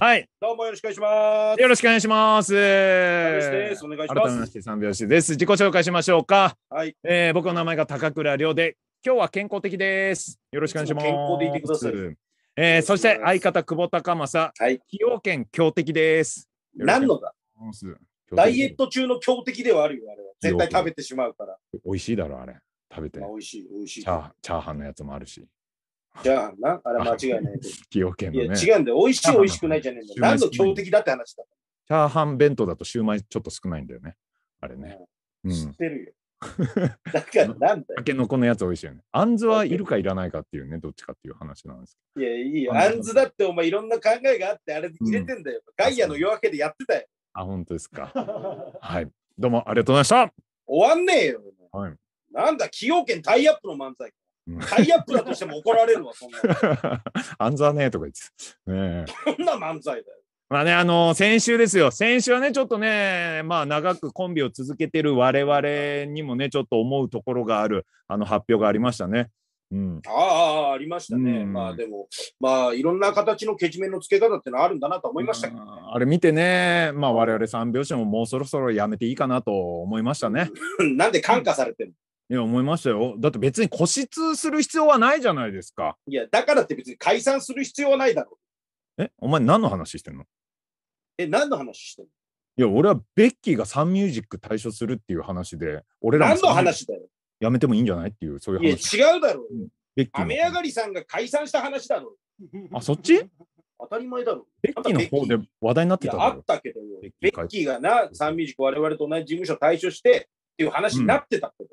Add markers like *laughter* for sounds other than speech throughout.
はい。どうもよろしくお願いします。よろしくお願いします。です。お願いします。改めまして、三拍子です。自己紹介しましょうか。はい。えー、僕の名前が高倉涼で、今日は健康的です。よろしくお願いします。健康でいてください。えー、そして相方久保高政、はい、崎陽軒強敵です。何のだダイエット中の強敵ではあるよ、あれは。絶対食べてしまうから。美味しいだろ、あれ。食べて。美味しい、美味しい。チャーハンのやつもあるし。じゃあな、あれ間違いない。*laughs* 崎陽軒の、ね、いや違うんだよ。美味しい、美味しくないじゃねえんだよ。何の強敵だって話だ。チャーハン弁当だとシューマイちょっと少ないんだよね。あれね。うん、知ってるよ。だからなんだよ。たけのこのやつ美味しいよね。あんずはいるかいらないかっていうね、どっちかっていう話なんですいや、いいよ。あんずだってお前いろんな考えがあって、あれで切れてんだよ。うん、ガイアの夜明けでやってたよ。あ、本当ですか。*laughs* はい。どうもありがとうございました。終わんねえよ。はい、なんだ、崎陽軒タイアップの漫才。タイアップだとしても怒られるわ、そんな。*laughs* あんざねえとか言って。ねえ。んな漫才だよ。まあね、あのー、先週ですよ。先週はね、ちょっとね、まあ長くコンビを続けてる我々にもね、ちょっと思うところがある、あの発表がありましたね。うん、ああ、ありましたね。うん、まあでも、まあいろんな形のけじめのつけ方ってのはあるんだなと思いましたけど、ね、あれ見てね、まあ我々三拍子ももうそろそろやめていいかなと思いましたね。*laughs* なんで感化されてるいや、思いましたよ。だって別に固執する必要はないじゃないですか。いや、だからって別に解散する必要はないだろう。え、お前何の話してんのえ、何の話してんのいや、俺はベッキーがサンミュージック退所するっていう話で、俺ら何の話だよ。やめてもいいんじゃないっていう、そういう話。いや、違うだろう。ベッキー雨上がりさんが解散した話だろう。あ、そっち当たり前だろう。ベッキーの方で話題になってたあったけど、ベッキーがな、サンミュージック我々と同じ事務所退所してっていう話になってたけど。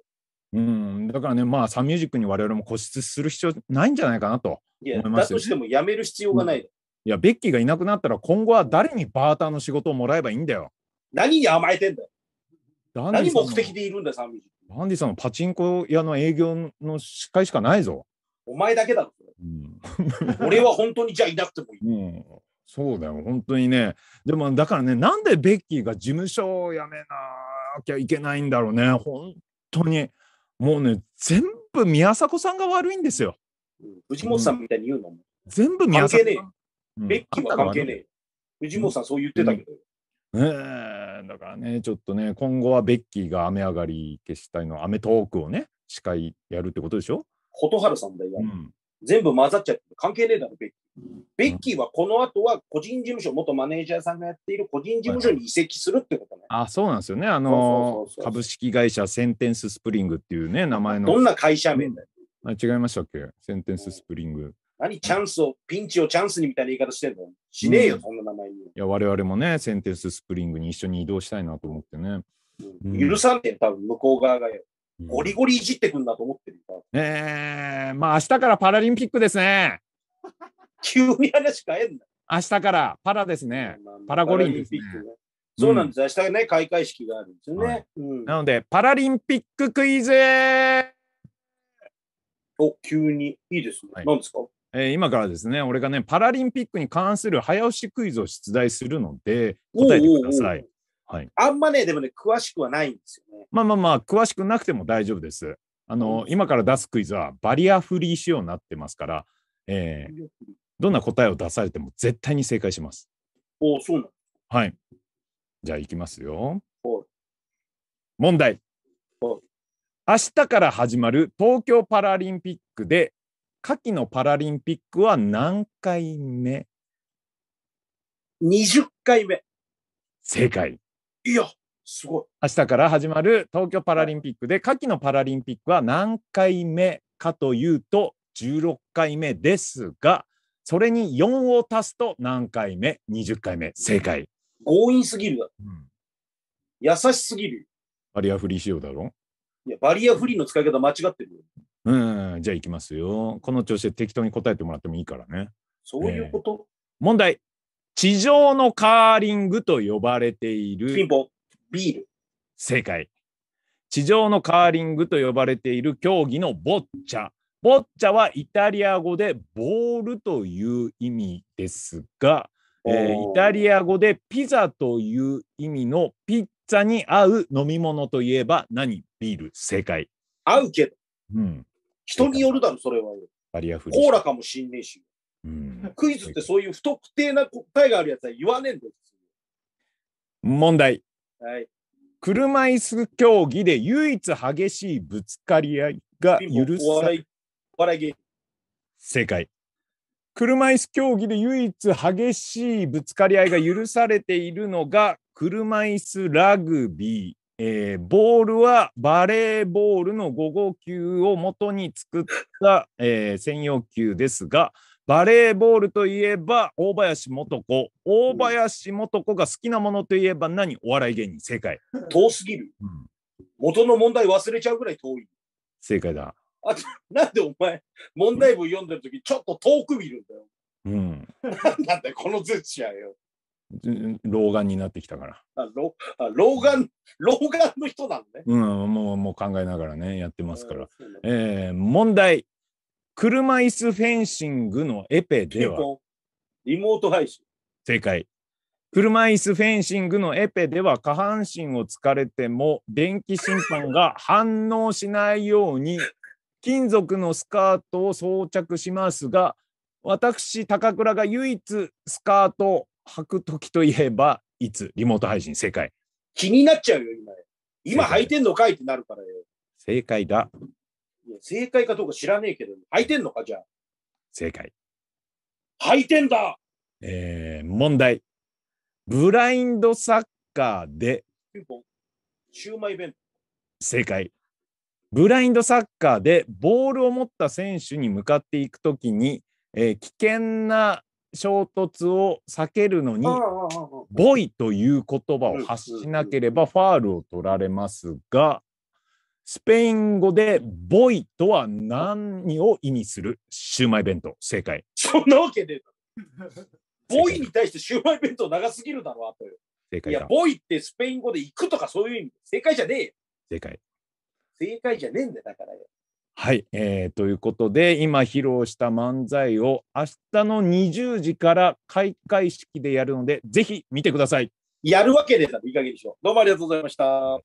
うん、だからね、まあ、サンミュージックに我々も固執する必要ないんじゃないかなと思いますだとしても、やめる必要がない、うん。いや、ベッキーがいなくなったら、今後は誰にバーターの仕事をもらえばいいんだよ。何に甘えてんだよ。何目的でいるんだよ、サンミュージック。バンディさんのパチンコ屋の営業の司会しかないぞ。お前だけだろ、うん、俺は本当にじゃあいなくてもいい。うんそうだよ、本当にね。でも、だからね、なんでベッキーが事務所を辞めなきゃいけないんだろうね、本当に。もうね、全部宮迫さんが悪いんですよ。藤本さんみたいに言うのも。全部宮迫さん。関係ねえ。ベッキーは関係ねえ。藤本さんそう言ってたけど。ねえ、だからね、ちょっとね、今後はベッキーが雨上がり消したいの、雨トークをね、司会やるってことでしょ蛍原さんだよ、うん。全部混ざっちゃって、関係ねえだろ、ベッキベッキーはこの後は個人事務所、元マネージャーさんがやっている個人事務所に移籍するってことね。あ、そうなんですよね。あの株式会社センテンススプリングっていうね、名前の。どんな会社名だよ。あ違いましたっけセンテンススプリング。何チャンスを、ピンチをチャンスにみたいな言い方してんのしねえよ、うん、そんな名前に。いや、我々もね、センテンススプリングに一緒に移動したいなと思ってね。うん、許さんねん、多分向こう側がよ。ゴリゴリいじってくんだと思ってる。ねえー、まあ明日からパラリンピックですね。急に話変えんな。明日からパラですね。パラリンピック。そうなんです、明日ね、開会式があるんですよね。なので、パラリンピッククイズお、急に。いいですね。何ですかえ今からですね、俺がね、パラリンピックに関する早押しクイズを出題するので、答えてください。はい、あんまね、でもね、詳しくはないんですよね。まあまあまあ、詳しくなくても大丈夫です。あの、うん、今から出すクイズはバリアフリー仕様になってますから、えー、どんな答えを出されても絶対に正解します。おそうなのはい。じゃあ、いきますよ。問題。明日から始まる東京パラリンピックで、夏季のパラリンピックは何回目 ?20 回目。正解。いや、すごい。明日から始まる東京パラリンピックで、夏季のパラリンピックは何回目かというと、16回目ですが、それに4を足すと何回目 ?20 回目。正解。強引すぎる、うん、優しすぎる。バリアフリー仕様だろいや、バリアフリーの使い方間違ってるうん、じゃあいきますよ。この調子で適当に答えてもらってもいいからね。そういうこと、えー、問題。地上のカーリングと呼ばれている。ピンポン。ビール。正解。地上のカーリングと呼ばれている競技のボッチャ。ボッチャはイタリア語でボールという意味ですが、えー、イタリア語でピザという意味のピッツァに合う飲み物といえば何ビール正解。合うけど。うん。人によるだろ、それは。バリアフリー。コーラかもしんねえし。うん、クイズってそういう不特定な答えがあるやつは言わねえんだよ。問題。はい。車椅子競技で唯一激しいぶつかり合いが許されお笑い芸正解。車椅子競技で唯一激しいぶつかり合いが許されているのが車椅子ラグビー。えー、ボールはバレーボールの5号球を元に作った、えー、専用球ですが、バレーボールといえば大林素子。大林素子が好きなものといえば何お笑い芸人、正解。遠すぎる、うん。元の問題忘れちゃうぐらい遠い。正解だ。あと、なんでお前、問題文読んでる時、ちょっと遠く見るんだよ。うん。なんだよ、この図じゃよ。老眼になってきたから。あ老あ老眼、老眼の人なんね。うん、もうもう考えながらね、やってますから。ええー、問題。車椅子フェンシングのエペでは。リモート配信。正解。車椅子フェンシングのエペでは下半身を疲れても電気審判が反応しないように金属のスカートを装着しますが、私、高倉が唯一スカートを履く時といえば、いつリモート配信正解。気になっちゃうよ、今。今履いてんのかいってなるからよ。正解だ。いや正解かどうか知らねえけど、履いてんのか、じゃあ。正解。履いてんだえー、問題。ブラインドサッカーで。シューマイ弁当。正解。ブラインドサッカーでボールを持った選手に向かっていくときに、えー、危険な衝突を避けるのにボイという言葉を発しなければファールを取られますがスペイン語でボイとは何を意味するシューマイ弁当正解そんなわけで *laughs* ボイに対してシューマイ弁当長すぎるだろうあと正解いやボイってスペイン語で行くとかそういう意味正解じゃねえ正解正解じゃねえんだだからよ。はい、えー、ということで今披露した漫才を明日の20時から開会式でやるのでぜひ見てください。やるわけでえだいい加減にしよう。どうもありがとうございました。